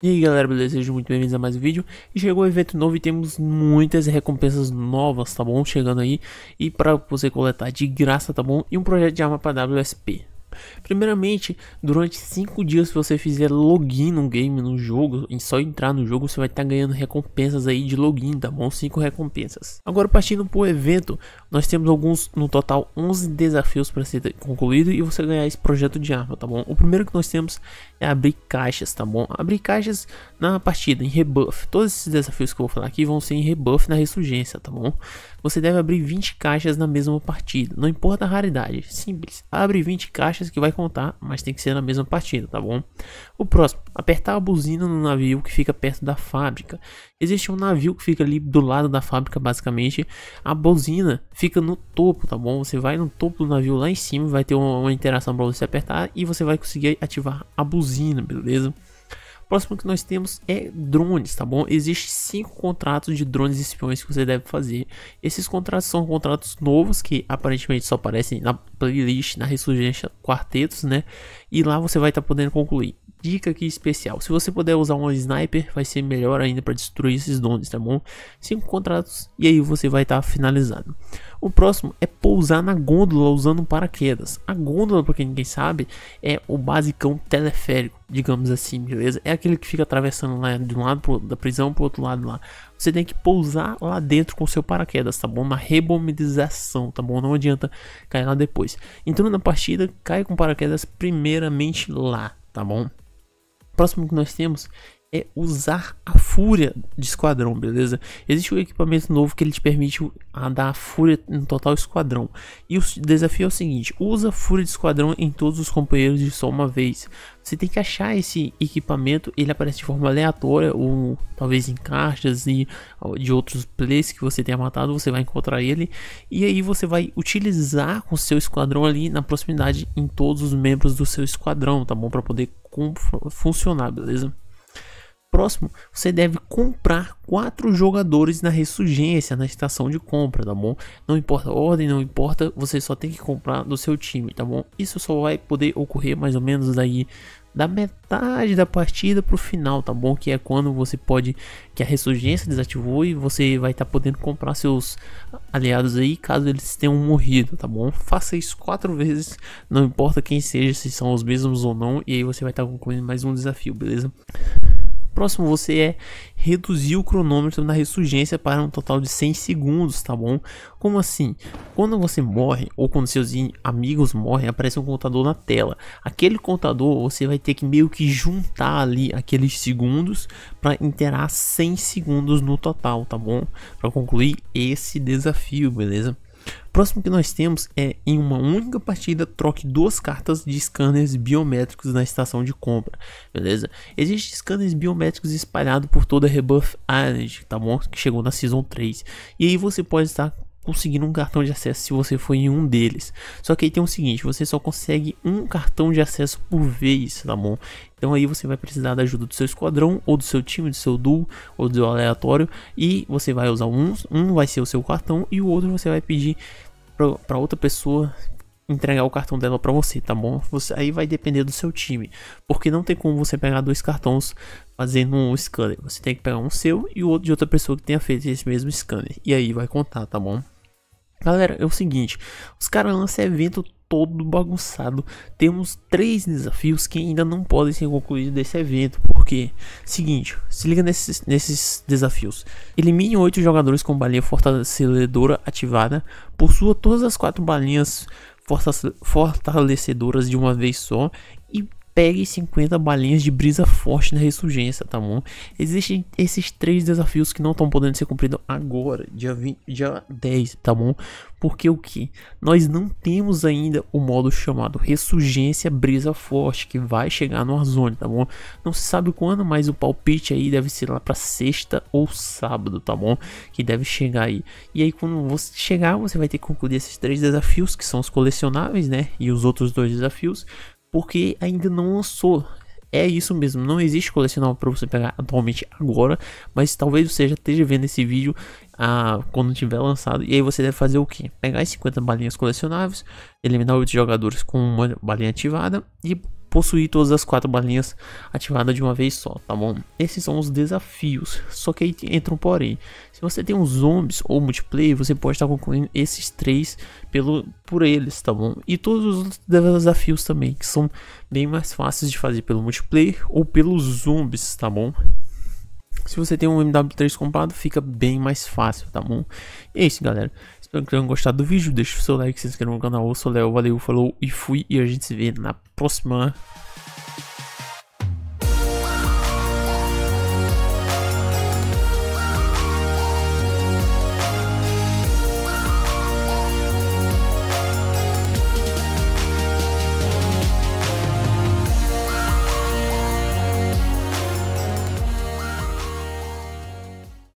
E aí galera, beleza? Sejam muito bem-vindos a mais um vídeo E chegou o um evento novo e temos muitas recompensas novas, tá bom? Chegando aí E pra você coletar de graça, tá bom? E um projeto de arma pra WSP Primeiramente, durante 5 dias, se você fizer login no game, no jogo, em só entrar no jogo, você vai estar tá ganhando recompensas aí de login, tá bom? 5 recompensas. Agora, partindo para o evento, nós temos alguns, no total, 11 desafios para ser concluído e você ganhar esse projeto de arma, tá bom? O primeiro que nós temos é abrir caixas, tá bom? Abrir caixas na partida, em rebuff. Todos esses desafios que eu vou falar aqui vão ser em rebuff na ressurgência, tá bom? Você deve abrir 20 caixas na mesma partida, não importa a raridade, simples. Abre 20 caixas que vai contar, mas tem que ser na mesma partida, tá bom? O próximo, apertar a buzina no navio que fica perto da fábrica. Existe um navio que fica ali do lado da fábrica, basicamente. A buzina fica no topo, tá bom? Você vai no topo do navio lá em cima, vai ter uma, uma interação para você apertar e você vai conseguir ativar a buzina, beleza? Próximo que nós temos é drones, tá bom? Existem cinco contratos de drones espiões que você deve fazer. Esses contratos são contratos novos que aparentemente só aparecem na playlist na Ressurgência Quartetos, né? E lá você vai estar tá podendo concluir dica aqui especial. Se você puder usar um sniper, vai ser melhor ainda para destruir esses dones, tá bom? Cinco contratos e aí você vai estar tá finalizado. O próximo é pousar na gôndola usando paraquedas. A gôndola, para quem ninguém sabe, é o basicão teleférico, digamos assim, beleza? É aquele que fica atravessando lá de um lado pro, da prisão pro outro lado lá. Você tem que pousar lá dentro com seu paraquedas, tá bom? Uma rebomidização, tá bom? Não adianta cair lá depois. Entrando na partida, cai com paraquedas primeiramente lá, tá bom? próximo que nós temos é usar a fúria de esquadrão, beleza? Existe um equipamento novo que ele te permite a dar a fúria no total esquadrão. E o desafio é o seguinte, usa fúria de esquadrão em todos os companheiros de só uma vez. Você tem que achar esse equipamento, ele aparece de forma aleatória ou talvez em caixas e de outros players que você tenha matado, você vai encontrar ele. E aí você vai utilizar com seu esquadrão ali na proximidade em todos os membros do seu esquadrão, tá bom? Para poder como funcionar, beleza? Próximo, você deve comprar quatro jogadores na ressurgência, na estação de compra, tá bom? Não importa a ordem, não importa, você só tem que comprar do seu time, tá bom? Isso só vai poder ocorrer mais ou menos daí da metade da partida para o final, tá bom? Que é quando você pode, que a ressurgência desativou e você vai estar tá podendo comprar seus aliados aí, caso eles tenham morrido, tá bom? Faça isso quatro vezes, não importa quem seja, se são os mesmos ou não, e aí você vai estar tá concluindo mais um desafio, beleza? próximo você é reduzir o cronômetro da ressurgência para um total de 100 segundos, tá bom? Como assim? Quando você morre ou quando seus amigos morrem, aparece um contador na tela. Aquele contador você vai ter que meio que juntar ali aqueles segundos para interar 100 segundos no total, tá bom? Para concluir esse desafio, beleza? Próximo que nós temos é em uma única partida troque duas cartas de scanners biométricos na estação de compra, beleza? Existem scanners biométricos espalhados por toda a Rebuff Island, tá bom? Que chegou na Season 3. E aí você pode estar conseguir um cartão de acesso se você for em um deles. Só que aí tem o seguinte, você só consegue um cartão de acesso por vez, tá bom? Então aí você vai precisar da ajuda do seu esquadrão, ou do seu time, do seu duo, ou do seu aleatório, e você vai usar um, um vai ser o seu cartão, e o outro você vai pedir para outra pessoa entregar o cartão dela para você, tá bom? Você, aí vai depender do seu time, porque não tem como você pegar dois cartões fazendo um scanner. Você tem que pegar um seu e o outro de outra pessoa que tenha feito esse mesmo scanner. E aí vai contar, tá bom? Galera, é o seguinte, os caras lançam evento todo bagunçado. Temos três desafios que ainda não podem ser concluídos desse evento, porque seguinte, se liga nesses, nesses desafios. Elimine oito jogadores com balinha fortalecedora ativada, possua todas as quatro balinhas fortalecedoras de uma vez só Pegue 50 balinhas de brisa forte na ressurgência, tá bom? Existem esses três desafios que não estão podendo ser cumpridos agora, dia, 20, dia 10, tá bom? Porque o que? Nós não temos ainda o modo chamado Ressurgência Brisa Forte, que vai chegar no Arzoni, tá bom? Não se sabe quando, mas o palpite aí deve ser lá para sexta ou sábado, tá bom? Que deve chegar aí. E aí quando você chegar, você vai ter que concluir esses três desafios, que são os colecionáveis, né? E os outros dois desafios porque ainda não lançou. É isso mesmo, não existe colecionável para você pegar atualmente agora, mas talvez você já esteja vendo esse vídeo ah, quando tiver lançado. E aí você deve fazer o que? Pegar as 50 balinhas colecionáveis, eliminar 8 jogadores com uma balinha ativada e possuir todas as quatro balinhas ativadas de uma vez só, tá bom? Esses são os desafios, só que aí entram um porém. Se você tem uns zombies ou multiplayer, você pode estar concluindo esses três pelo, por eles, tá bom? E todos os desafios também, que são bem mais fáceis de fazer pelo multiplayer ou pelos zombies, tá bom? Se você tem um MW3 comprado, fica bem mais fácil, tá bom? E é isso, galera. Espero que tenham gostado do vídeo. Deixe o seu like, se inscreva no canal. Eu sou o Léo, valeu, falou e fui. E a gente se vê na próxima.